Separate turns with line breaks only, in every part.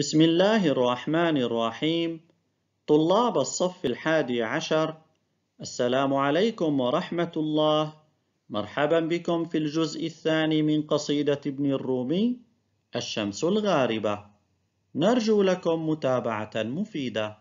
بسم الله الرحمن الرحيم طلاب الصف الحادي عشر السلام عليكم ورحمة الله مرحبا بكم في الجزء الثاني من قصيدة ابن الرومي الشمس الغاربة نرجو لكم متابعة مفيدة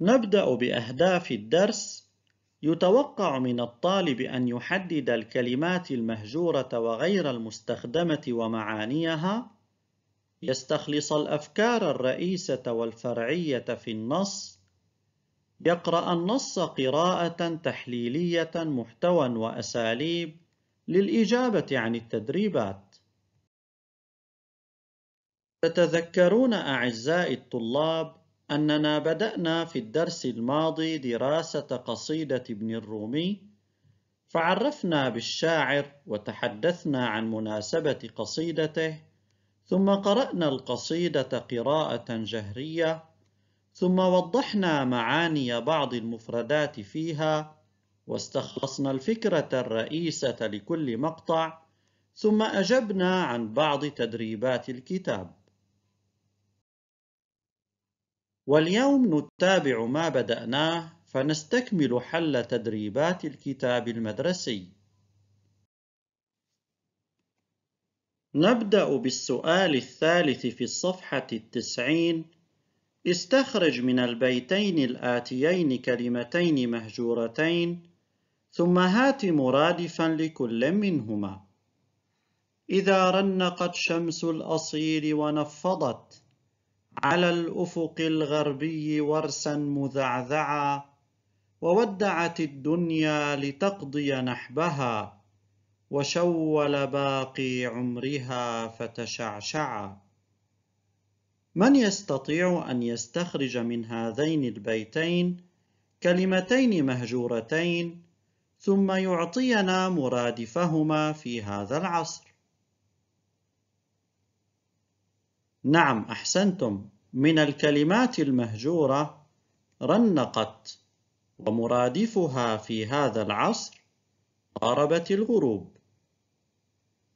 نبدأ بأهداف الدرس يتوقع من الطالب أن يحدد الكلمات المهجورة وغير المستخدمة ومعانيها، يستخلص الأفكار الرئيسة والفرعية في النص، يقرأ النص قراءة تحليلية محتوى وأساليب للإجابة عن التدريبات. تتذكرون أعزائي الطلاب أننا بدأنا في الدرس الماضي دراسة قصيدة ابن الرومي فعرفنا بالشاعر وتحدثنا عن مناسبة قصيدته ثم قرأنا القصيدة قراءة جهرية ثم وضحنا معاني بعض المفردات فيها واستخلصنا الفكرة الرئيسة لكل مقطع ثم أجبنا عن بعض تدريبات الكتاب واليوم نتابع ما بدأناه فنستكمل حل تدريبات الكتاب المدرسي. نبدأ بالسؤال الثالث في الصفحة التسعين استخرج من البيتين الآتيين كلمتين مهجورتين ثم هات مرادفا لكل منهما إذا رنقت شمس الأصيل ونفضت على الأفق الغربي ورسا مذعذعا وودعت الدنيا لتقضي نحبها وشول باقي عمرها فتشعشعا من يستطيع أن يستخرج من هذين البيتين كلمتين مهجورتين ثم يعطينا مرادفهما في هذا العصر نعم أحسنتم من الكلمات المهجورة رنقت ومرادفها في هذا العصر قاربت الغروب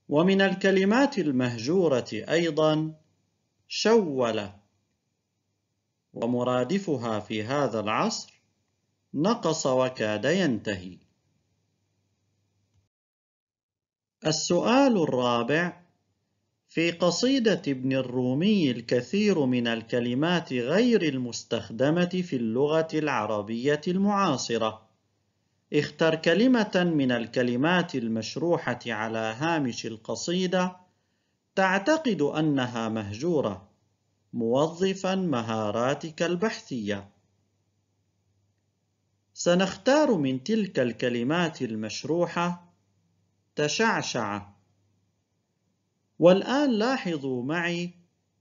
ومن الكلمات المهجورة أيضا شول ومرادفها في هذا العصر نقص وكاد ينتهي السؤال الرابع في قصيدة ابن الرومي الكثير من الكلمات غير المستخدمة في اللغة العربية المعاصرة. اختر كلمة من الكلمات المشروحة على هامش القصيدة تعتقد أنها مهجورة، موظفا مهاراتك البحثية. سنختار من تلك الكلمات المشروحة تشعشعه والآن لاحظوا معي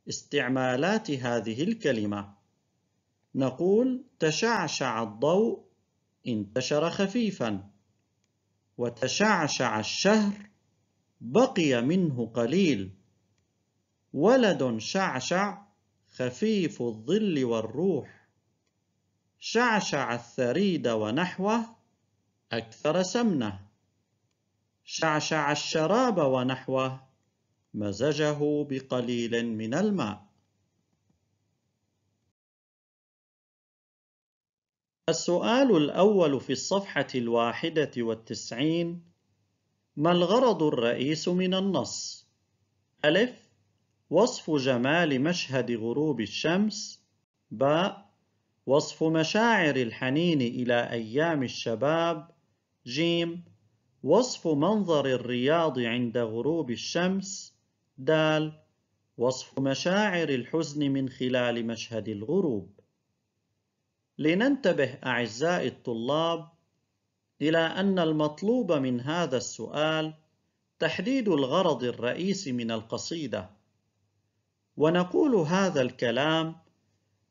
استعمالات هذه الكلمة نقول تشعشع الضوء انتشر خفيفا وتشعشع الشهر بقي منه قليل ولد شعشع خفيف الظل والروح شعشع الثريد ونحوه أكثر سمنة شعشع الشراب ونحوه مزجه بقليل من الماء السؤال الأول في الصفحة الواحدة والتسعين ما الغرض الرئيس من النص؟ ألف وصف جمال مشهد غروب الشمس باء وصف مشاعر الحنين إلى أيام الشباب جيم وصف منظر الرياض عند غروب الشمس د وصف مشاعر الحزن من خلال مشهد الغروب لننتبه أعزائي الطلاب إلى أن المطلوب من هذا السؤال تحديد الغرض الرئيسي من القصيدة ونقول هذا الكلام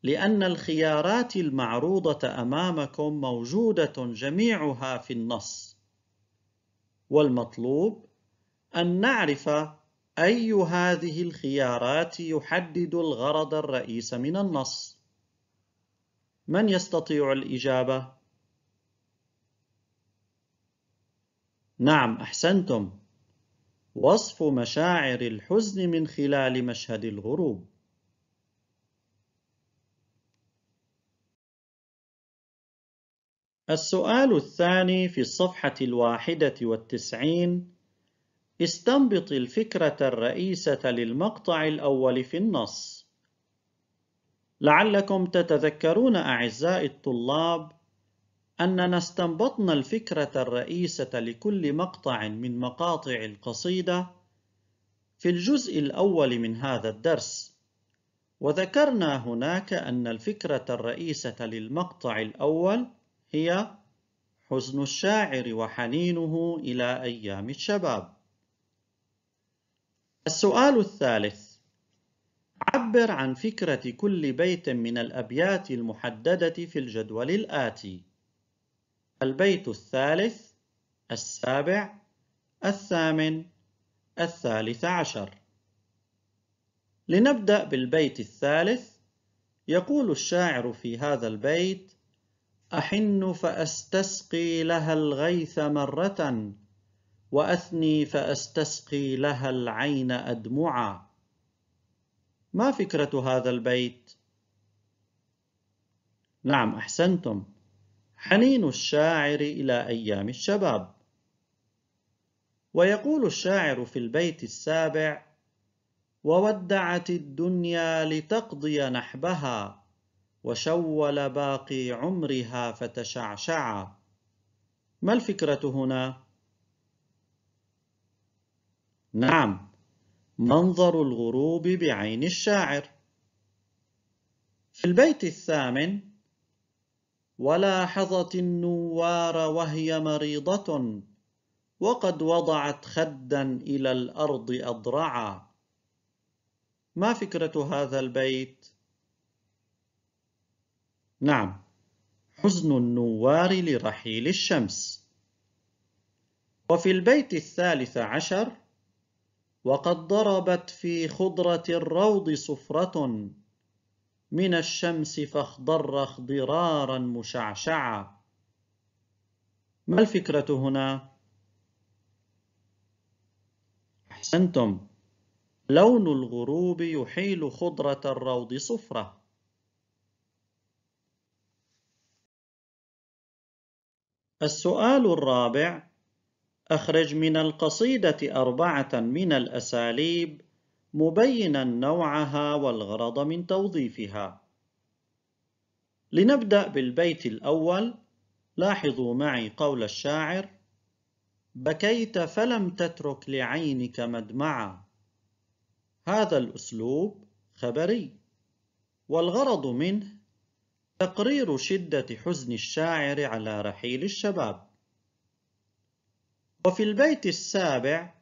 لأن الخيارات المعروضة أمامكم موجودة جميعها في النص والمطلوب أن نعرف أي هذه الخيارات يحدد الغرض الرئيس من النص؟ من يستطيع الإجابة؟ نعم أحسنتم وصف مشاعر الحزن من خلال مشهد الغروب السؤال الثاني في الصفحة الواحدة والتسعين استنبط الفكرة الرئيسة للمقطع الأول في النص لعلكم تتذكرون أعزائي الطلاب أننا استنبطنا الفكرة الرئيسة لكل مقطع من مقاطع القصيدة في الجزء الأول من هذا الدرس وذكرنا هناك أن الفكرة الرئيسة للمقطع الأول هي حزن الشاعر وحنينه إلى أيام الشباب السؤال الثالث عبر عن فكرة كل بيت من الأبيات المحددة في الجدول الآتي البيت الثالث السابع الثامن الثالث عشر لنبدأ بالبيت الثالث يقول الشاعر في هذا البيت أحن فأستسقي لها الغيث مرة وأثني فأستسقي لها العين أدمعا ما فكرة هذا البيت؟ نعم أحسنتم حنين الشاعر إلى أيام الشباب ويقول الشاعر في البيت السابع وودعت الدنيا لتقضي نحبها وشول باقي عمرها فتشعشعا ما الفكرة هنا؟ نعم منظر الغروب بعين الشاعر في البيت الثامن ولاحظت النوار وهي مريضة وقد وضعت خدا إلى الأرض أضرعا ما فكرة هذا البيت؟ نعم حزن النوار لرحيل الشمس وفي البيت الثالث عشر وقد ضربت في خضرة الروض صفرة من الشمس فاخضر اخضرارا مشعشعا ما الفكرة هنا؟ أحسنتم لون الغروب يحيل خضرة الروض صفرة السؤال الرابع أخرج من القصيدة أربعة من الأساليب مبينا نوعها والغرض من توظيفها. لنبدأ بالبيت الأول، لاحظوا معي قول الشاعر: بكيت فلم تترك لعينك مدمعا. هذا الأسلوب خبري، والغرض منه تقرير شدة حزن الشاعر على رحيل الشباب. وفي البيت السابع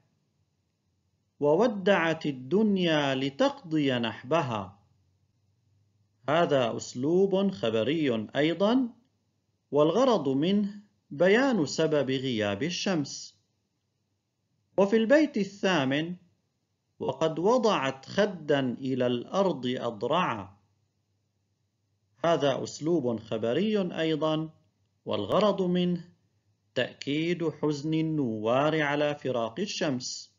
وودعت الدنيا لتقضي نحبها هذا أسلوب خبري أيضا والغرض منه بيان سبب غياب الشمس وفي البيت الثامن وقد وضعت خدا إلى الأرض أضرعا هذا أسلوب خبري أيضا والغرض منه تأكيد حزن النوار على فراق الشمس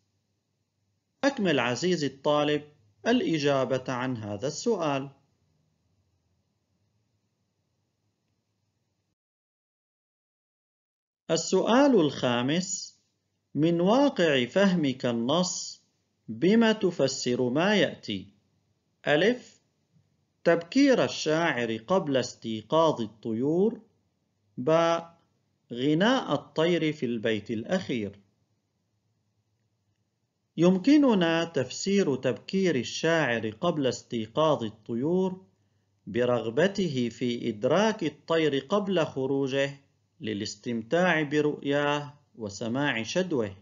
أكمل عزيزي الطالب الإجابة عن هذا السؤال السؤال الخامس من واقع فهمك النص بما تفسر ما يأتي ألف تبكير الشاعر قبل استيقاظ الطيور باء غناء الطير في البيت الأخير يمكننا تفسير تبكير الشاعر قبل استيقاظ الطيور برغبته في إدراك الطير قبل خروجه للاستمتاع برؤياه وسماع شدوه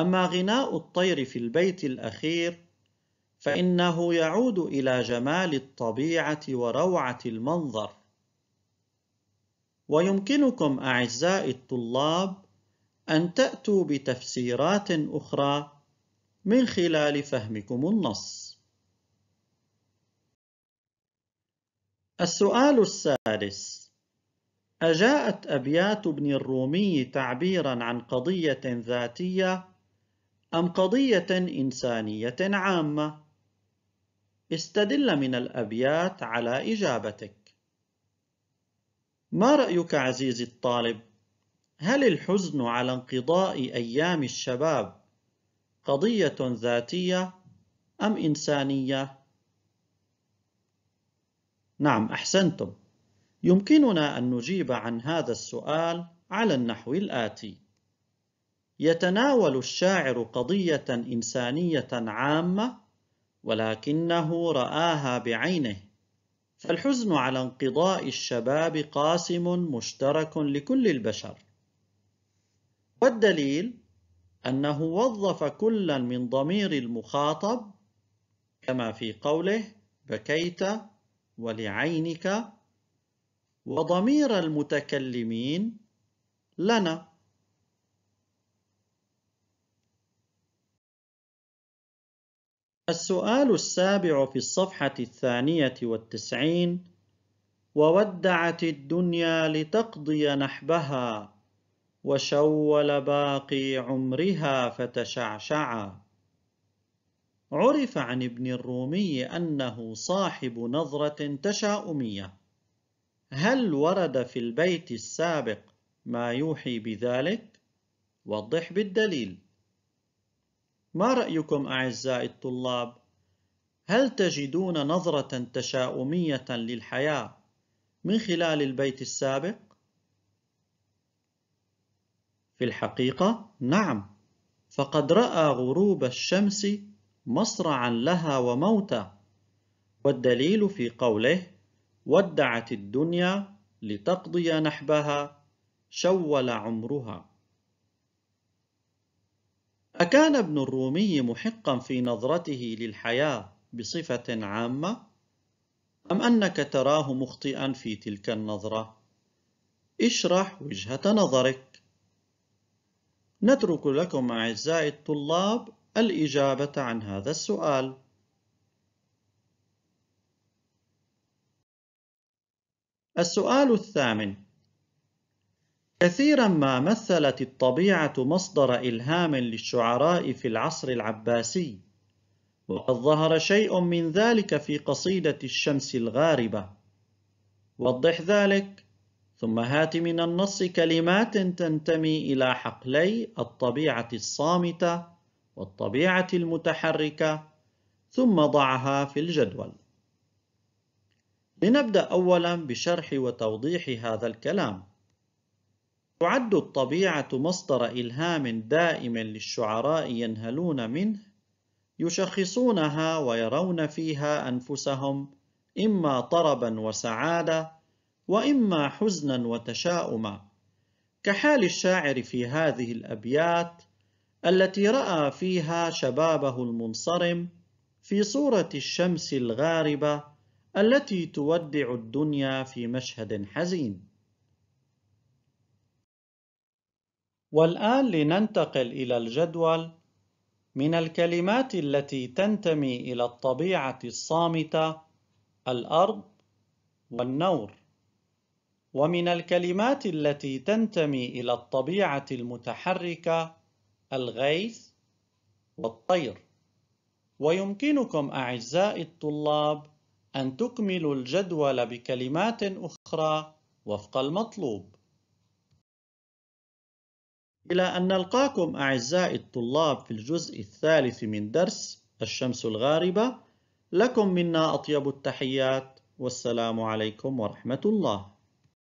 أما غناء الطير في البيت الأخير فإنه يعود إلى جمال الطبيعة وروعة المنظر ويمكنكم أعزائي الطلاب أن تأتوا بتفسيرات أخرى من خلال فهمكم النص. السؤال السادس: أجاءت أبيات ابن الرومي تعبيرًا عن قضية ذاتية أم قضية إنسانية عامة؟ استدل من الأبيات على إجابتك. ما رأيك عزيزي الطالب؟ هل الحزن على انقضاء أيام الشباب قضية ذاتية أم إنسانية؟ نعم أحسنتم يمكننا أن نجيب عن هذا السؤال على النحو الآتي يتناول الشاعر قضية إنسانية عامة ولكنه رآها بعينه فالحزن على انقضاء الشباب قاسم مشترك لكل البشر والدليل أنه وظف كلا من ضمير المخاطب كما في قوله بكيت ولعينك وضمير المتكلمين لنا السؤال السابع في الصفحة الثانية والتسعين وودعت الدنيا لتقضي نحبها وشول باقي عمرها فتشعشعا عرف عن ابن الرومي أنه صاحب نظرة تشاؤمية هل ورد في البيت السابق ما يوحي بذلك؟ وضح بالدليل ما رأيكم أعزائي الطلاب؟ هل تجدون نظرة تشاؤمية للحياة من خلال البيت السابق؟ في الحقيقة نعم، فقد رأى غروب الشمس مصرعا لها وموتا والدليل في قوله: "ودعت الدنيا لتقضي نحبها شول عمرها" أكان ابن الرومي محقا في نظرته للحياة بصفة عامة؟ أم أنك تراه مخطئا في تلك النظرة؟ اشرح وجهة نظرك. نترك لكم أعزائي الطلاب الإجابة عن هذا السؤال. السؤال الثامن كثيرا ما مثلت الطبيعة مصدر إلهام للشعراء في العصر العباسي، وقد ظهر شيء من ذلك في قصيدة الشمس الغاربة. وضح ذلك، ثم هات من النص كلمات تنتمي إلى حقلي الطبيعة الصامتة والطبيعة المتحركة، ثم ضعها في الجدول. لنبدأ أولا بشرح وتوضيح هذا الكلام. تعد الطبيعة مصدر إلهام دائم للشعراء ينهلون منه يشخصونها ويرون فيها أنفسهم إما طربا وسعادة وإما حزنا وتشاؤما كحال الشاعر في هذه الأبيات التي رأى فيها شبابه المنصرم في صورة الشمس الغاربة التي تودع الدنيا في مشهد حزين والآن لننتقل إلى الجدول من الكلمات التي تنتمي إلى الطبيعة الصامتة الأرض والنور ومن الكلمات التي تنتمي إلى الطبيعة المتحركة الغيث والطير ويمكنكم أعزائي الطلاب أن تكملوا الجدول بكلمات أخرى وفق المطلوب إلى أن نلقاكم أعزائي الطلاب في الجزء الثالث من درس الشمس الغاربة لكم منا أطيب التحيات والسلام عليكم ورحمة الله